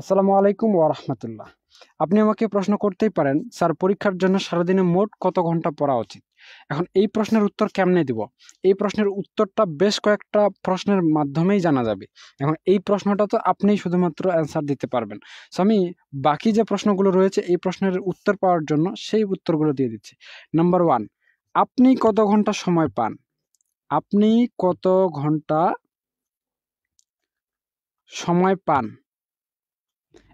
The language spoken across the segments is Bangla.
আসসালামু আলাইকুম ওরহমতুল্লাহ আপনি আমাকে প্রশ্ন করতেই পারেন স্যার পরীক্ষার জন্য সারাদিনে মোট কত ঘন্টা পড়া উচিত এখন এই প্রশ্নের উত্তর কেমনে দিব এই প্রশ্নের উত্তরটা বেশ কয়েকটা প্রশ্নের মাধ্যমেই জানা যাবে এখন এই প্রশ্নটা তো আপনিই শুধুমাত্র অ্যান্সার দিতে পারবেন সো আমি বাকি যে প্রশ্নগুলো রয়েছে এই প্রশ্নের উত্তর পাওয়ার জন্য সেই উত্তরগুলো দিয়ে দিচ্ছি নাম্বার ওয়ান আপনি কত ঘন্টা সময় পান আপনি কত ঘন্টা সময় পান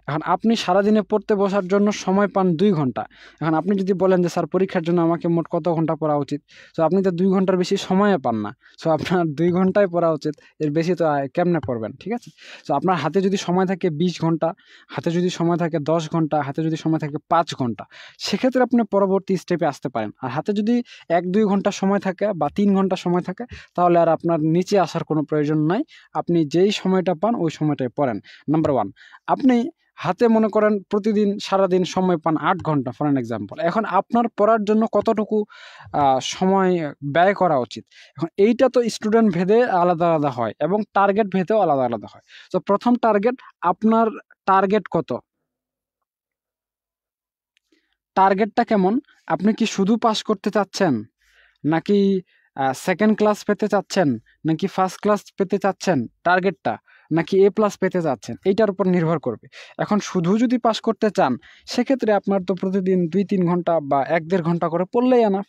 এখন আপনি সারাদিনে পড়তে বসার জন্য সময় পান দুই ঘন্টা এখন আপনি যদি বলেন যে স্যার পরীক্ষার জন্য আমাকে মোট কত ঘন্টা পড়া উচিত সো আপনি তো দুই ঘন্টার বেশি সময় পান না সো আপনার দুই ঘন্টায় পড়া উচিত এর বেশি তো কেমনে পড়বেন ঠিক আছে সো আপনার হাতে যদি সময় থাকে বিশ ঘন্টা হাতে যদি সময় থাকে দশ ঘন্টা হাতে যদি সময় থাকে পাঁচ ঘন্টা সেক্ষেত্রে আপনি পরবর্তী স্টেপে আসতে পারেন আর হাতে যদি এক দুই ঘন্টা সময় থাকে বা তিন ঘন্টা সময় থাকে তাহলে আর আপনার নিচে আসার কোনো প্রয়োজন নাই আপনি যেই সময়টা পান ওই সময়টায় পড়েন নাম্বার ওয়ান আপনি হাতে মনে করেন প্রতিদিন সারাদিন সময় পান আট ঘন্টা ফর অ্যান এক্সাম্পল এখন আপনার পড়ার জন্য কতটুকু সময় ব্যয় করা উচিত এখন এইটা তো স্টুডেন্ট ভেদে আলাদা আলাদা হয় এবং টার্গেট ভেদেও আলাদা আলাদা হয় তো প্রথম টার্গেট আপনার টার্গেট কত টার্গেটটা কেমন আপনি কি শুধু পাস করতে চাচ্ছেন নাকি সেকেন্ড ক্লাস পেতে চাচ্ছেন নাকি ফার্স্ট ক্লাস পেতে চাচ্ছেন টার্গেটটা নাকি এ প্লাস পেতে যাচ্ছেন এইটার উপর নির্ভর করবে এখন শুধু যদি পাস করতে চান সেক্ষেত্রে আপনার তো প্রতিদিন দুই তিন ঘন্টা বা এক দেড় ঘন্টা করে পড়লেই এনাফ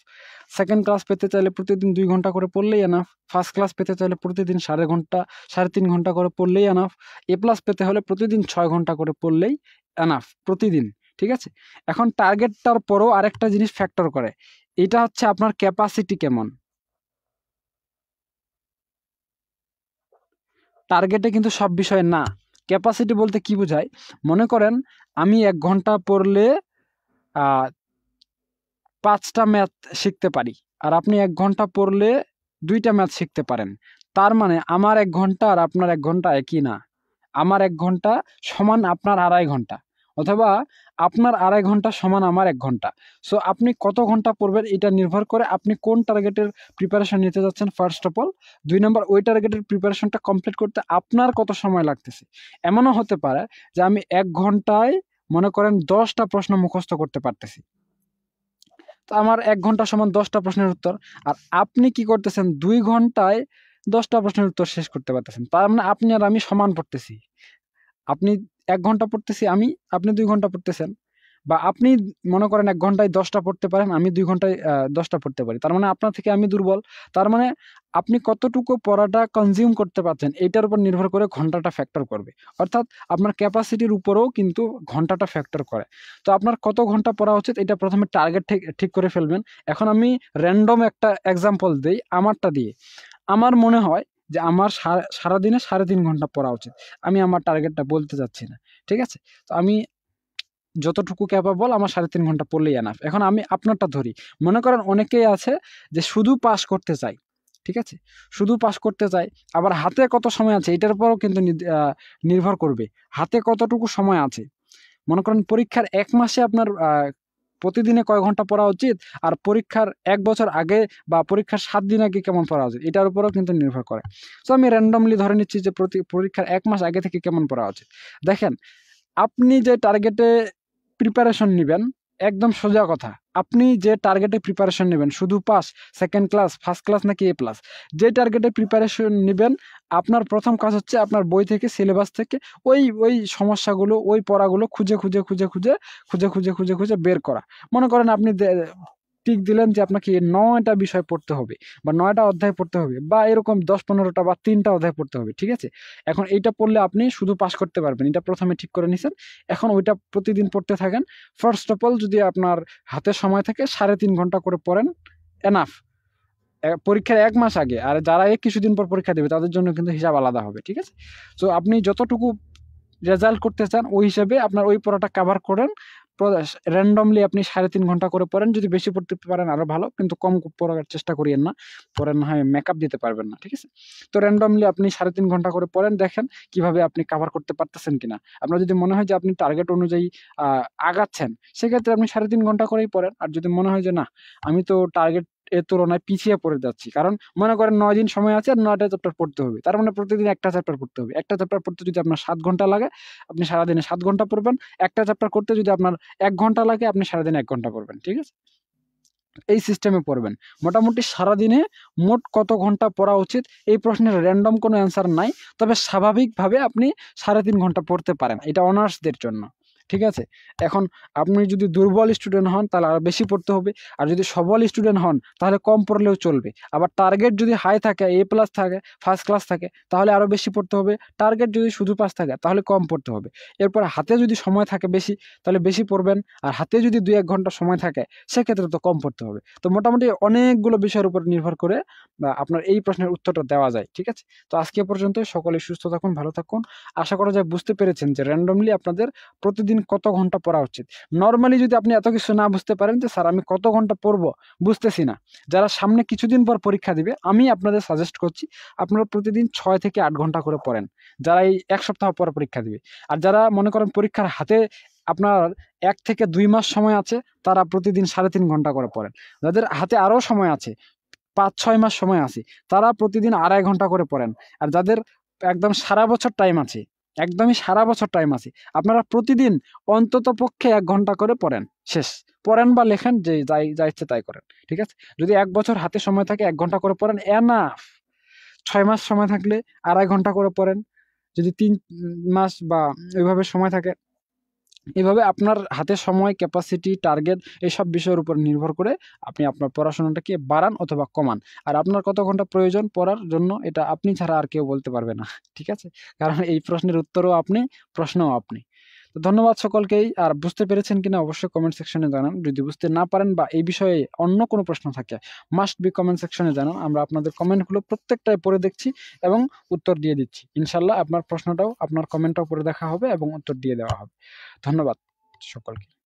সেকেন্ড ক্লাস পেতে চাইলে প্রতিদিন দুই ঘন্টা করে পড়লেই এনাফ ফার্স্ট ক্লাস পেতে চাইলে প্রতিদিন সাড়ে ঘন্টা সাড়ে তিন ঘন্টা করে পড়লেই এনাফ এ প্লাস পেতে হলে প্রতিদিন ছয় ঘন্টা করে পড়লেই এনাফ প্রতিদিন ঠিক আছে এখন টার্গেটটার পরও আরেকটা জিনিস ফ্যাক্টর করে এটা হচ্ছে আপনার ক্যাপাসিটি কেমন টার্গেটে কিন্তু সব বিষয়ে না ক্যাপাসিটি বলতে কি বোঝায় মনে করেন আমি এক ঘন্টা পড়লে পাঁচটা ম্যাথ শিখতে পারি আর আপনি এক ঘন্টা পড়লে দুইটা ম্যাথ শিখতে পারেন তার মানে আমার এক ঘন্টা আর আপনার এক ঘন্টা একই না আমার এক ঘন্টা সমান আপনার আড়াই ঘন্টা অথবা আপনার আড়াই ঘন্টা সমান আমার এক ঘন্টা সো আপনি কত ঘন্টা পড়বেন এটা নির্ভর করে আপনি কোন টার্গেটের প্রিপারেশন নিতে যাচ্ছেন ফার্স্ট অফ অল দুই নম্বর ওই টার্গেটের প্রিপারেশনটা কমপ্লিট করতে আপনার কত সময় লাগতেছে এমনও হতে পারে যে আমি এক ঘন্টায় মনে করেন দশটা প্রশ্ন মুখস্থ করতে পারতেছি তো আমার এক ঘন্টা সমান দশটা প্রশ্নের উত্তর আর আপনি কি করতেছেন দুই ঘন্টায় দশটা প্রশ্নের উত্তর শেষ করতে পারতেছেন তার মানে আপনি আর আমি সমান পড়তেছি আপনি এক ঘন্টা পড়তেছি আমি আপনি দুই ঘন্টা পড়তেছেন বা আপনি মনে করেন এক ঘন্টায় দশটা পড়তে পারেন আমি দুই ঘন্টায় দশটা পড়তে পারি তার মানে আপনার থেকে আমি দুর্বল তার মানে আপনি কতটুকু পড়াটা কনজিউম করতে পারছেন এটার উপর নির্ভর করে ঘন্টাটা ফ্যাক্টর করবে অর্থাৎ আপনার ক্যাপাসিটির উপরেও কিন্তু ঘন্টাটা ফ্যাক্টর করে তো আপনার কত ঘন্টা পড়া উচিত এটা প্রথমে টার্গেট ঠিক করে ফেলবেন এখন আমি র্যান্ডম একটা এক্সাম্পল দিই আমারটা দিয়ে আমার মনে হয় যে আমার সারা সারাদিনে সাড়ে তিন ঘন্টা পড়া উচিত আমি আমার টার্গেটটা বলতে চাচ্ছি না ঠিক আছে তো আমি যতটুকু ক্যাপাবল আমার সাড়ে তিন ঘন্টা পড়লেই এনাফ এখন আমি আপনারটা ধরি মনে করেন অনেকেই আছে যে শুধু পাস করতে চাই ঠিক আছে শুধু পাস করতে চাই আবার হাতে কত সময় আছে এটার পরও কিন্তু নির্ভর করবে হাতে কতটুকু সময় আছে মনে করেন পরীক্ষার এক মাসে আপনার প্রতিদিনে কয় ঘন্টা পড়া উচিত আর পরীক্ষার এক বছর আগে বা পরীক্ষার সাত দিন আগে কেমন পড়া উচিত এটার উপরেও কিন্তু নির্ভর করে সো আমি র্যান্ডমলি ধরে নিচ্ছি যে প্রতি পরীক্ষার এক মাস আগে থেকে কেমন পড়া উচিত দেখেন আপনি যে টার্গেটে প্রিপারেশন নেবেন একদম সোজা কথা আপনি যে টার্গেটে প্রিপারেশন নেবেন শুধু pass second class first class নাকি এ প্লাস যে টার্গেটে প্রিপারেশন নেবেন আপনার প্রথম কাজ হচ্ছে আপনার বই থেকে সিলেবাস থেকে ওই ওই সমস্যাগুলো ওই পড়াগুলো খুঁজে খুঁজে খুঁজে খুঁজে খুঁজে খুঁজে খুঁজে খুঁজে বের করা মনে করেন আপনি টিক দিলেন যে আপনাকে নয়টা বিষয় পড়তে হবে বা নয়টা অধ্যায় পড়তে হবে বা এরকম দশ পনেরোটা বা তিনটা অধ্যায় পড়তে হবে ঠিক আছে এখন এইটা পড়লে আপনি শুধু পাস করতে পারবেন এটা প্রথমে ঠিক করে নিছেন এখন ওইটা প্রতিদিন পড়তে থাকেন ফার্স্ট অফ অল যদি আপনার হাতে সময় থাকে সাড়ে তিন ঘন্টা করে পড়েন এনাফ পরীক্ষার এক মাস আগে আর যারা এক কিছুদিন পর পরীক্ষা দেবে তাদের জন্য কিন্তু হিসাব আলাদা হবে ঠিক আছে তো আপনি যতটুকু রেজাল্ট করতে চান ওই হিসেবে আপনার ওই পড়াটা কাভার করেন র্যান্ডমলি আপনি সাড়ে তিন ঘন্টা করে পড়েন যদি বেশি পড়তে পারেন আরও ভালো কিন্তু কম পড়ার চেষ্টা করিয়েন না পরে না হয় মেকআপ দিতে পারবেন না ঠিক আছে তো র্যান্ডমলি আপনি সাড়ে তিন ঘন্টা করে পড়েন দেখেন কিভাবে আপনি কাভার করতে পারতেছেন কিনা আপনার যদি মনে হয় যে আপনি টার্গেট অনুযায়ী আগাচ্ছেন সেক্ষেত্রে আপনি সাড়ে তিন ঘন্টা করেই পড়েন আর যদি মনে হয় যে না আমি তো টার্গেট এর তুলনায় পিছিয়ে পড়ে যাচ্ছি কারণ মনে করেন নয় দিন সময় আছে আর নয়টা চ্যাপ্টার পড়তে হবে তার মানে প্রতিদিন একটা চ্যাপ্টার পড়তে হবে একটা চ্যাপ্টার পড়তে যদি আপনার সাত ঘন্টা লাগে আপনি সারাদিনে সাত ঘন্টা পড়বেন একটা চ্যাপ্টার করতে যদি আপনার এক ঘন্টা লাগে আপনি সারাদিন এক ঘন্টা পড়বেন ঠিক আছে এই সিস্টেমে পড়বেন মোটামুটি সারাদিনে মোট কত ঘন্টা পড়া উচিত এই প্রশ্নের র্যান্ডম কোনো অ্যান্সার নাই তবে স্বাভাবিকভাবে আপনি সাড়ে তিন ঘন্টা পড়তে পারেন এটা অনার্সদের জন্য ঠিক আছে এখন আপনি যদি দুর্বল স্টুডেন্ট হন তাহলে আরও বেশি পড়তে হবে আর যদি সবল স্টুডেন্ট হন তাহলে কম পড়লেও চলবে আবার টার্গেট যদি হাই থাকে এ প্লাস থাকে ফার্স্ট ক্লাস থাকে তাহলে আরও বেশি পড়তে হবে টার্গেট যদি শুধু পাস থাকে তাহলে কম পড়তে হবে এরপর হাতে যদি সময় থাকে বেশি তাহলে বেশি পড়বেন আর হাতে যদি দুই এক ঘন্টা সময় থাকে সেক্ষেত্রে তো কম পড়তে হবে তো মোটামুটি অনেকগুলো বিষয়ের উপর নির্ভর করে আপনার এই প্রশ্নের উত্তরটা দেওয়া যায় ঠিক আছে তো আজকে পর্যন্ত সকলে সুস্থ থাকুন ভালো থাকুন আশা করা যায় বুঝতে পেরেছেন যে র্যান্ডমলি আপনাদের প্রতিদিন প্রতিদিন কত ঘন্টা পড়া উচিত নর্মালি যদি আপনি এত কিছু না বুঝতে পারেন যে স্যার আমি কত ঘন্টা পড়ব বুঝতেছি না যারা সামনে কিছুদিন পর পরীক্ষা দিবে আমি আপনাদের সাজেস্ট করছি আপনারা প্রতিদিন ছয় থেকে আট ঘন্টা করে পড়েন যারা এই এক সপ্তাহ পর পরীক্ষা দিবে আর যারা মনে করেন পরীক্ষার হাতে আপনার এক থেকে দুই মাস সময় আছে তারা প্রতিদিন সাড়ে তিন ঘন্টা করে পড়েন যাদের হাতে আরও সময় আছে পাঁচ ছয় মাস সময় আছে তারা প্রতিদিন আড়াই ঘন্টা করে পড়েন আর যাদের একদম সারা বছর টাইম আছে একদমই সারা বছর টাইম আছে আপনারা প্রতিদিন অন্তত পক্ষে এক ঘন্টা করে পড়েন শেষ পড়েন বা লেখেন যে যাই যা ইচ্ছে তাই করেন ঠিক আছে যদি এক বছর হাতে সময় থাকে এক ঘন্টা করে পড়েন এনাফ ছয় মাস সময় থাকলে আড়াই ঘন্টা করে পড়েন যদি তিন মাস বা ওইভাবে সময় থাকে এভাবে আপনার হাতে সময় ক্যাপাসিটি টার্গেট এসব বিষয়ের উপর নির্ভর করে আপনি আপনার পড়াশোনাটাকে বাড়ান অথবা কমান আর আপনার কত ঘন্টা প্রয়োজন পড়ার জন্য এটা আপনি ছাড়া আর কেউ বলতে পারবে না ঠিক আছে কারণ এই প্রশ্নের উত্তরও আপনি প্রশ্নও আপনি তো ধন্যবাদ সকলকেই আর বুঝতে পেরেছেন কিনা অবশ্যই কমেন্ট সেকশনে জানান যদি বুঝতে না পারেন বা এই বিষয়ে অন্য কোনো প্রশ্ন থাকে মাস্ট বি কমেন্ট সেকশনে জানান আমরা আপনাদের কমেন্টগুলো প্রত্যেকটাই পড়ে দেখছি এবং উত্তর দিয়ে দিচ্ছি ইনশাল্লাহ আপনার প্রশ্নটাও আপনার কমেন্টটাও পড়ে দেখা হবে এবং উত্তর দিয়ে দেওয়া হবে ধন্যবাদ সকলকে